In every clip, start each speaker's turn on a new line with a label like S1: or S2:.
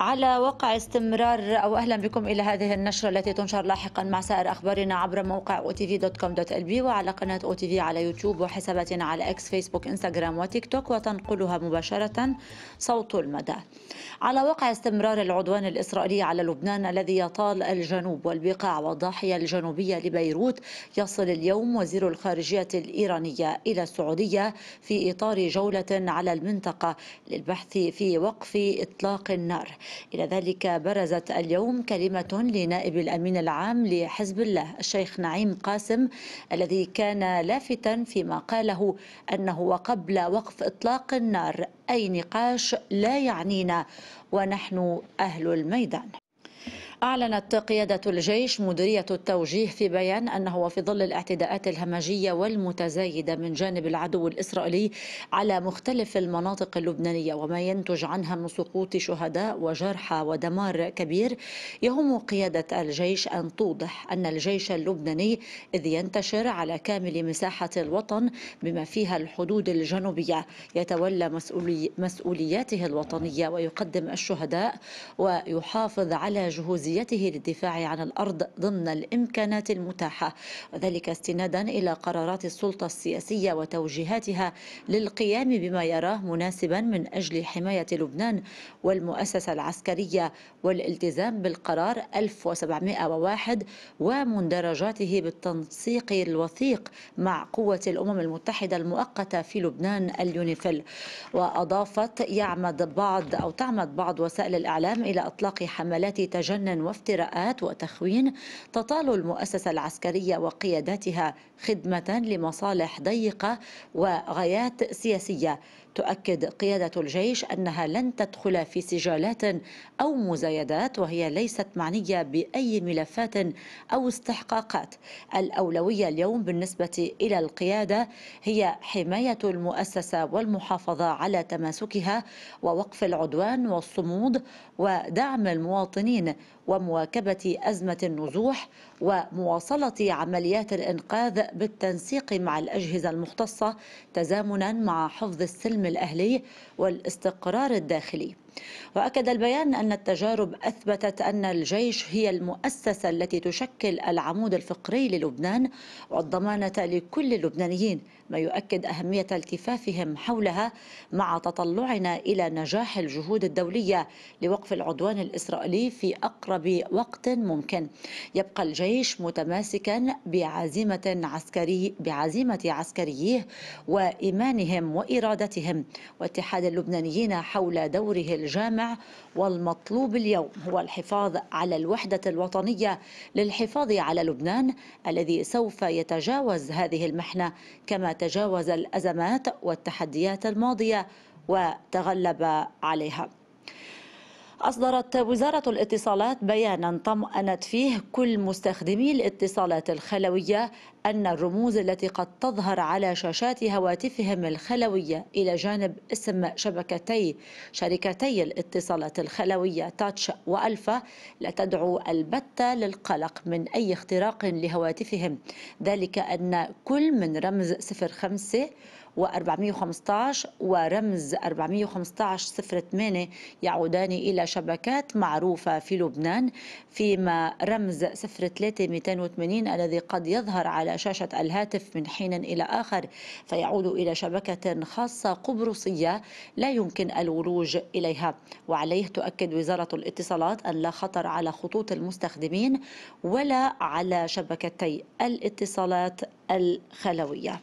S1: على وقع استمرار او اهلا بكم الى هذه النشره التي تنشر لاحقا مع سائر اخبارنا عبر موقع otv.com.lb وعلى قناه او تي في على يوتيوب وحساباتنا على اكس فيسبوك انستغرام وتيك توك وتنقلها مباشره صوت المدى. على وقع استمرار العدوان الاسرائيلي على لبنان الذي يطال الجنوب والبقاع والضاحيه الجنوبيه لبيروت يصل اليوم وزير الخارجيه الايرانيه الى السعوديه في اطار جوله على المنطقه للبحث في وقف اطلاق النار. إلى ذلك برزت اليوم كلمة لنائب الأمين العام لحزب الله الشيخ نعيم قاسم الذي كان لافتا فيما قاله أنه وقبل وقف إطلاق النار أي نقاش لا يعنينا ونحن أهل الميدان أعلنت قيادة الجيش مديرية التوجيه في بيان أنه وفي ظل الاعتداءات الهمجية والمتزايدة من جانب العدو الإسرائيلي على مختلف المناطق اللبنانية وما ينتج عنها من سقوط شهداء وجرحى ودمار كبير يهم قيادة الجيش أن توضح أن الجيش اللبناني إذ ينتشر على كامل مساحة الوطن بما فيها الحدود الجنوبية يتولى مسؤولياته الوطنية ويقدم الشهداء ويحافظ على جهوز جاهزيته للدفاع عن الأرض ضمن الإمكانات المتاحة وذلك استنادا إلى قرارات السلطة السياسية وتوجيهاتها للقيام بما يراه مناسبا من أجل حماية لبنان والمؤسسة العسكرية والالتزام بالقرار 1701 ومندرجاته بالتنسيق الوثيق مع قوة الأمم المتحدة المؤقتة في لبنان اليونيفيل وأضافت يعمد بعض أو تعمد بعض وسائل الإعلام إلى إطلاق حملات تجنن وافتراءات وتخوين تطال المؤسسة العسكرية وقياداتها خدمة لمصالح ضيقة وغايات سياسية تؤكد قيادة الجيش أنها لن تدخل في سجالات أو مزايدات وهي ليست معنية بأي ملفات أو استحقاقات الأولوية اليوم بالنسبة إلى القيادة هي حماية المؤسسة والمحافظة على تماسكها ووقف العدوان والصمود ودعم المواطنين ومواكبة أزمة النزوح ومواصلة عمليات الإنقاذ بالتنسيق مع الأجهزة المختصة تزامنا مع حفظ السلم الأهلي والاستقرار الداخلي وأكد البيان أن التجارب أثبتت أن الجيش هي المؤسسة التي تشكل العمود الفقري للبنان والضمانة لكل اللبنانيين ما يؤكد أهمية التفافهم حولها مع تطلعنا إلى نجاح الجهود الدولية لوقف العدوان الإسرائيلي في أقرب وقت ممكن يبقى الجيش متماسكا بعزيمة عسكري بعزيمة عسكريه وإيمانهم وإرادتهم واتحاد اللبنانيين حول دوره الجيش الجامع والمطلوب اليوم هو الحفاظ على الوحدة الوطنية للحفاظ على لبنان الذي سوف يتجاوز هذه المحنة كما تجاوز الأزمات والتحديات الماضية وتغلب عليها أصدرت وزارة الاتصالات بيانا طمأنت فيه كل مستخدمي الاتصالات الخلوية أن الرموز التي قد تظهر على شاشات هواتفهم الخلوية إلى جانب اسم شبكتي شركتي الاتصالات الخلوية تاتش وألفا لا تدعو البتة للقلق من أي اختراق لهواتفهم ذلك أن كل من رمز 05 و415 ورمز 415 08 يعودان إلى شبكات معروفة في لبنان فيما رمز 03 280 الذي قد يظهر على شاشة الهاتف من حين إلى آخر فيعود إلى شبكة خاصة قبرصية لا يمكن الولوج إليها وعليه تؤكد وزارة الاتصالات أن لا خطر على خطوط المستخدمين ولا على شبكتي الاتصالات الخلويه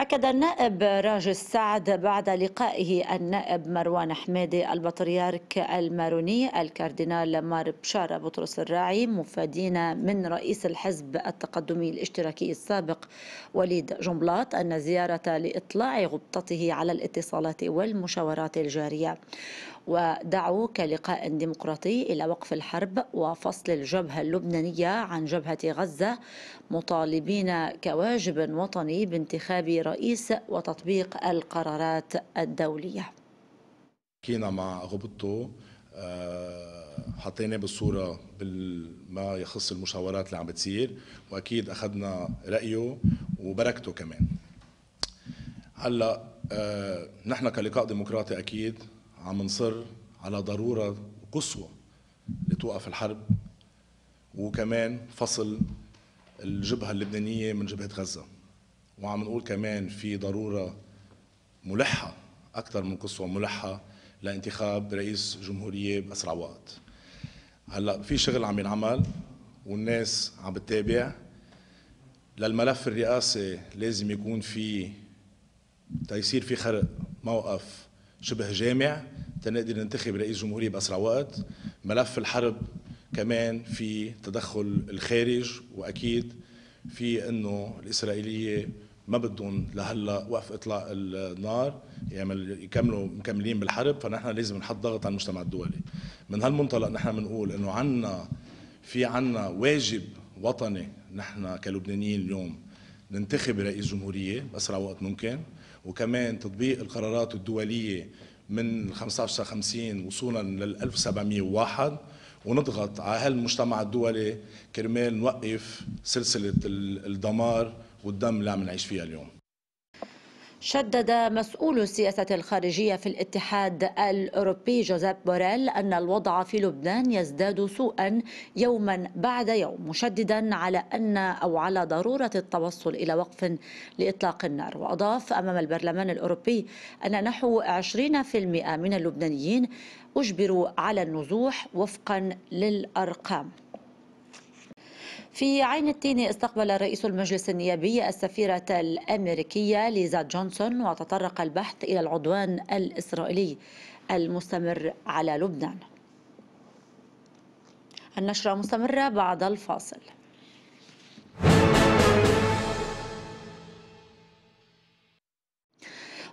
S1: أكد النائب راجي السعد بعد لقائه النائب مروان حميدي البطريرك الماروني الكاردينال مار بشارة بطرس الراعي مفادين من رئيس الحزب التقدمي الاشتراكي السابق وليد جنبلاط أن زيارة لإطلاع غبطته على الاتصالات والمشاورات الجارية ودعوا كلقاء ديمقراطي إلى وقف الحرب وفصل الجبهة اللبنانية عن جبهة غزة مطالبين كواجب وطني بانتخاب رئيس وتطبيق القرارات الدولية
S2: حكينا مع غبطو آه، حطيناه بالصورة بما يخص المشاورات اللي عم بتصير وأكيد أخذنا رأيه وبركته كمان هلا آه، نحن كلقاء ديمقراطي أكيد عم نصر على ضروره قصوى لتوقف الحرب وكمان فصل الجبهه اللبنانيه من جبهه غزه وعم نقول كمان في ضروره ملحه اكثر من قصوى ملحه لانتخاب رئيس جمهوريه باسرع وقت هلا في شغل عم ينعمل والناس عم بتتابع للملف الرئاسي لازم يكون في تيصير في خرق موقف شبه جامع تنقدر ننتخب رئيس جمهورية بأسرع وقت ملف الحرب كمان في تدخل الخارج وأكيد في أنه الإسرائيلية ما بدهم لهلا وقف اطلاق النار يعمل يكملوا مكملين بالحرب فنحن لازم نحط ضغط على المجتمع الدولي من هالمنطلق نحن بنقول انه عنا في عنا واجب وطني نحن كلبنانيين اليوم ننتخب رئيس جمهوريه باسرع وقت ممكن وكمان تطبيق القرارات الدولية من 1550 وصولا لل 1701 ونضغط على هالمجتمع الدولي كرمال نوقف سلسلة الدمار والدم اللي عم نعيش فيها اليوم
S1: شدد مسؤول السياسة الخارجية في الاتحاد الأوروبي جوزيف بوريل أن الوضع في لبنان يزداد سوءا يوما بعد يوم مشددا على أن أو على ضرورة التوصل إلى وقف لإطلاق النار وأضاف أمام البرلمان الأوروبي أن نحو 20% من اللبنانيين أجبروا على النزوح وفقا للأرقام في عين التين استقبل رئيس المجلس النيابي السفيرة الأمريكية ليزا جونسون وتطرق البحث إلى العدوان الإسرائيلي المستمر على لبنان النشرة مستمرة بعد الفاصل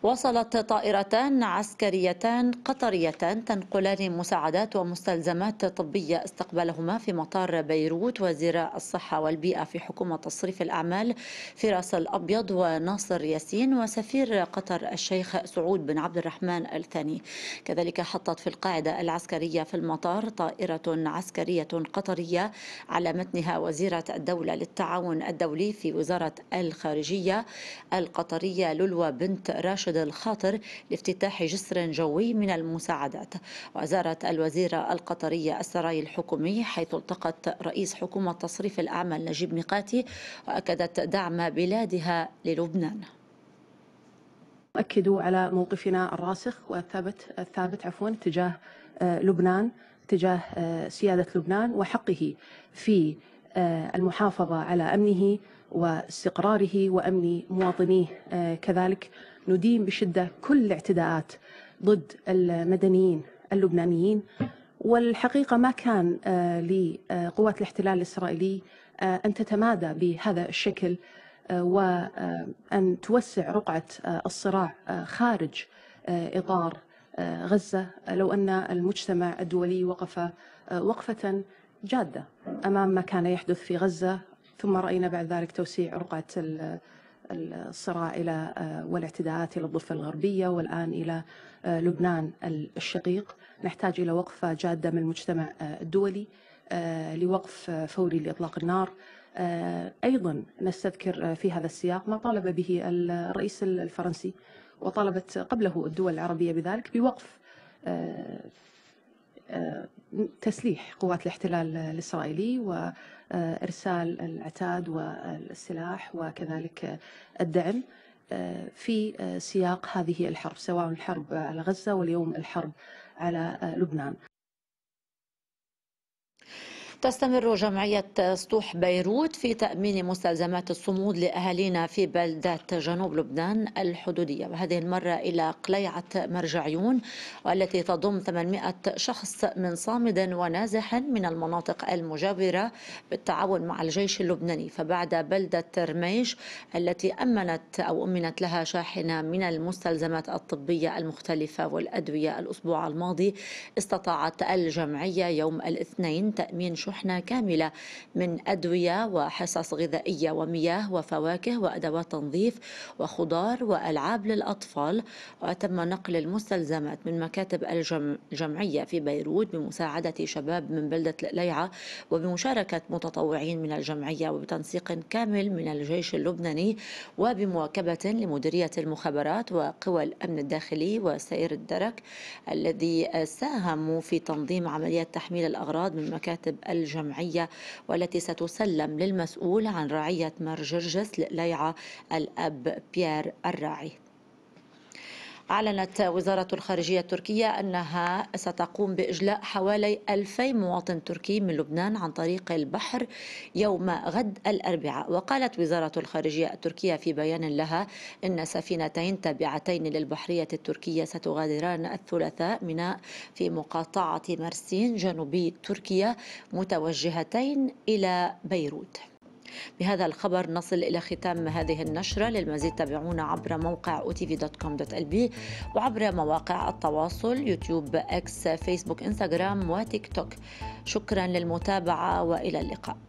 S1: وصلت طائرتان عسكريتان قطريتان تنقلان مساعدات ومستلزمات طبية استقبلهما في مطار بيروت وزير الصحة والبيئة في حكومة تصريف الأعمال فراس الأبيض وناصر ياسين وسفير قطر الشيخ سعود بن عبد الرحمن الثاني كذلك حطت في القاعدة العسكرية في المطار طائرة عسكرية قطرية على متنها وزيرة الدولة للتعاون الدولي في وزارة الخارجية القطرية للوى بنت راشد بلد الخاطر لافتتاح جسر جوي من المساعدات وزارت الوزيرة القطرية السراي الحكومي حيث التقت رئيس حكومة تصريف الأعمال نجيب ميقاتي وأكدت دعم
S3: بلادها للبنان أكدوا على موقفنا الراسخ والثابت الثابت عفوا تجاه آه، لبنان تجاه آه، سيادة لبنان وحقه في آه، المحافظة على أمنه واستقراره وأمن مواطنيه كذلك ندين بشدة كل الاعتداءات ضد المدنيين اللبنانيين والحقيقة ما كان آه، لقوات الاحتلال الإسرائيلي آه، أن تتمادى بهذا الشكل آه، وأن توسع رقعة الصراع خارج إطار غزة لو أن المجتمع الدولي وقف وقفة جادة أمام ما كان يحدث في غزة ثم رأينا بعد ذلك توسيع رقعة الصراع إلى آه، والاعتداءات إلى الضفة الغربية والآن إلى آه، لبنان الشقيق نحتاج إلى وقفة جادة من المجتمع آه، الدولي لوقف فوري لإطلاق النار أيضا نستذكر في هذا السياق ما طالب به الرئيس الفرنسي وطالبت قبله الدول العربية بذلك بوقف تسليح قوات الاحتلال الإسرائيلي وإرسال العتاد والسلاح وكذلك الدعم آه، في آه، سياق هذه الحرب سواء الحرب على غزة واليوم الحرب على آه، لبنان
S1: تستمر جمعية سطوح بيروت في تأمين مستلزمات الصمود لأهالينا في بلدة جنوب لبنان الحدودية وهذه المرة إلى قليعة مرجعيون والتي تضم 800 شخص من صامد ونازح من المناطق المجاورة بالتعاون مع الجيش اللبناني فبعد بلدة رميش التي أمنت أو أمنت لها شاحنة من المستلزمات الطبية المختلفة والأدوية الأسبوع الماضي استطاعت الجمعية يوم الاثنين تأمين شحنة كاملة من أدوية وحصص غذائية ومياه وفواكه وأدوات تنظيف وخضار وألعاب للأطفال وتم نقل المستلزمات من مكاتب الجمعية في بيروت بمساعدة شباب من بلدة ليعة وبمشاركة متطوعين من الجمعية وبتنسيق كامل من الجيش اللبناني وبمواكبة لمديرية المخابرات وقوى الأمن الداخلي وسير الدرك الذي ساهموا في تنظيم عمليات تحميل الأغراض من مكاتب الجمعية والتي ستسلم للمسؤول عن رعية مر جرجس ليعة الأب بيير الراعي أعلنت وزارة الخارجية التركية أنها ستقوم بإجلاء حوالي 2000 مواطن تركي من لبنان عن طريق البحر يوم غد الأربعاء وقالت وزارة الخارجية التركية في بيان لها أن سفينتين تابعتين للبحرية التركية ستغادران الثلاثاء ميناء في مقاطعة مرسين جنوبي تركيا متوجهتين إلى بيروت بهذا الخبر نصل إلى ختام هذه النشرة للمزيد تابعونا عبر موقع otv.com.lb وعبر مواقع التواصل يوتيوب اكس فيسبوك انستغرام وتيك توك شكرا للمتابعة وإلى اللقاء